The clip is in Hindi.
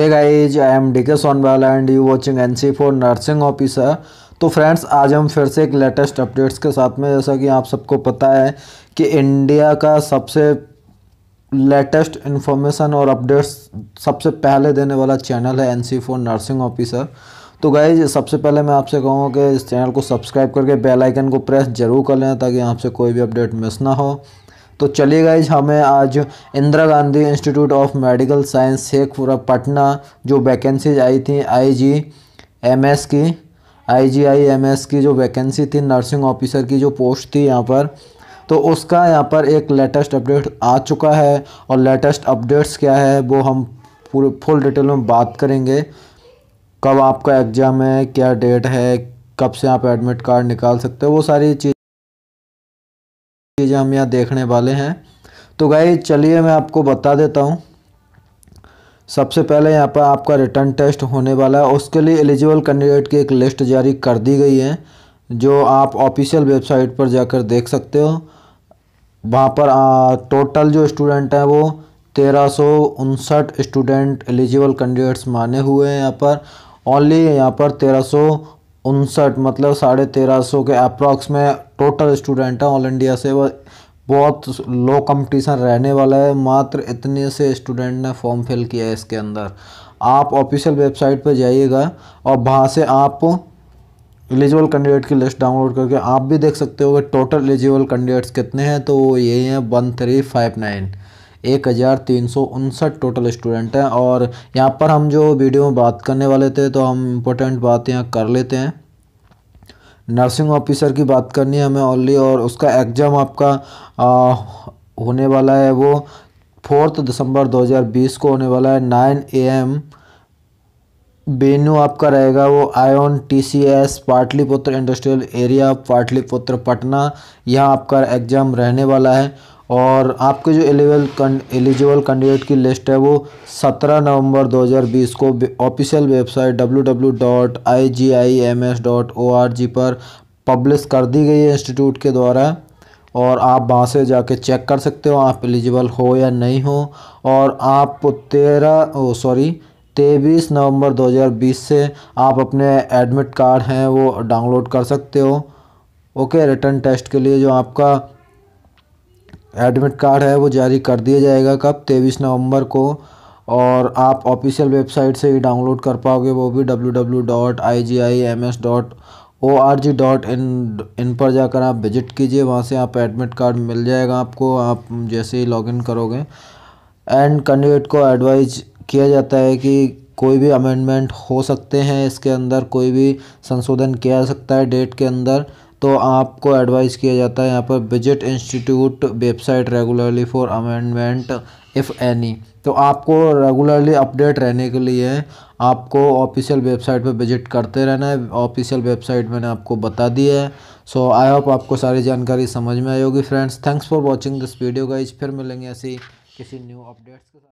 hey guys I am D K Sonwal and you watching N C four nursing officer तो फ्रेंड्स आज हम फिर से एक लेटेस्ट अपडेट्स के साथ में जैसा कि आप सबको पता है कि इंडिया का सबसे लेटेस्ट इन्फॉर्मेशन और अपडेट्स सबसे पहले देने वाला चैनल है N C four nursing officer तो गाइज सबसे पहले मैं आपसे कहूँगा कि इस चैनल को सब्सक्राइब करके बेलाइकन को प्रेस जरूर कर लें ताकि आपसे कोई भी अपडेट मिस ना हो तो चलिए गाइज हमें आज Indira Gandhi institute of medical science Sheikhpura Patna जो वैकेंसीज आई थी आईजी एमएस की एस की जो वैकेंसी थी नर्सिंग ऑफिसर की जो पोस्ट थी यहाँ पर तो उसका यहाँ पर एक लेटेस्ट अपडेट आ चुका है और लेटेस्ट अपडेट्स क्या है वो हम पूरे फुल डिटेल में बात करेंगे कब आपका एग्ज़ाम है क्या डेट है कब से आप एडमिट कार्ड निकाल सकते हो वो सारी चीज़ चीज़ें हम यहाँ देखने वाले हैं तो गाई चलिए मैं आपको बता देता हूँ सबसे पहले यहाँ पर आपका रिटर्न टेस्ट होने वाला है उसके लिए एलिजिबल कैंडिडेट की एक लिस्ट जारी कर दी गई है जो आप ऑफिशियल वेबसाइट पर जाकर देख सकते हो वहाँ पर आ, टोटल जो स्टूडेंट हैं वो तेरह स्टूडेंट एलिजिबल कैंडिडेट्स माने हुए हैं यहाँ पर ओनली यहाँ पर तेरह मतलब साढ़े तेरह सौ के अप्रॉक्स में टोटल स्टूडेंट हैं ऑल इंडिया से वह बहुत लो कंपटीशन रहने वाला है मात्र इतने से स्टूडेंट ने फॉर्म फिल किया है इसके अंदर आप ऑफिशियल वेबसाइट पर जाइएगा और वहाँ से आप एलिजिबल कैंडिडेट की लिस्ट डाउनलोड करके आप भी देख सकते हो कि टोटल एलिजिबल कैंडिडेट्स कितने हैं तो वो यही हैं वन थ्री फाइव नाइन एक हज़ार तीन सौ उनसठ टोटल स्टूडेंट हैं और यहाँ पर हम जो वीडियो में बात करने वाले थे तो हम इम्पोर्टेंट बात यहाँ कर लेते हैं नर्सिंग ऑफिसर की बात करनी है हमें ओनली और उसका एग्ज़ाम आपका आ, होने वाला है वो फोर्थ दिसंबर 2020 को होने वाला है नाइन ए एम वेन्यू आपका रहेगा वो iON TCS Pataliputra industrial area Pataliputra Patna यहाँ आपका एग्ज़ाम रहने वाला है और आपके जो एलिवल एलिजिबल कैंडिडेट की लिस्ट है वो 17 नवंबर 2020 को ऑफिशियल वेबसाइट www.igims.org पर पब्लिश कर दी गई है इंस्टीट्यूट के द्वारा और आप वहाँ से जाके चेक कर सकते हो आप एलिजिबल हो या नहीं हो और आप तेरह सॉरी तेईस नवंबर 2020 से आप अपने एडमिट कार्ड हैं वो डाउनलोड कर सकते हो ओके रिटर्न टेस्ट के लिए जो आपका एडमिट कार्ड है वो जारी कर दिया जाएगा कब तेईस नवंबर को और आप ऑफिशियल वेबसाइट से ही डाउनलोड कर पाओगे वो भी W W dot I G I M S O R G dot in in पर जाकर आप विजिट कीजिए वहाँ से आप एडमिट कार्ड मिल जाएगा आपको आप जैसे ही लॉगिन करोगे एंड कैंडिडेट को एडवाइज किया जाता है कि कोई भी अमेंडमेंट हो सकते हैं इसके अंदर कोई भी संशोधन किया जा सकता है डेट के अंदर तो आपको एडवाइस किया जाता है यहाँ पर visit institute website regularly for amendment if any तो आपको रेगुलरली अपडेट रहने के लिए आपको ऑफिशियल वेबसाइट पर विजिट करते रहना है ऑफिशियल वेबसाइट मैंने आपको बता दिया है सो आई होप आपको सारी जानकारी समझ में आई होगी friends thanks for watching this video guys फिर मिलेंगे ऐसी किसी न्यू अपडेट्स के साथ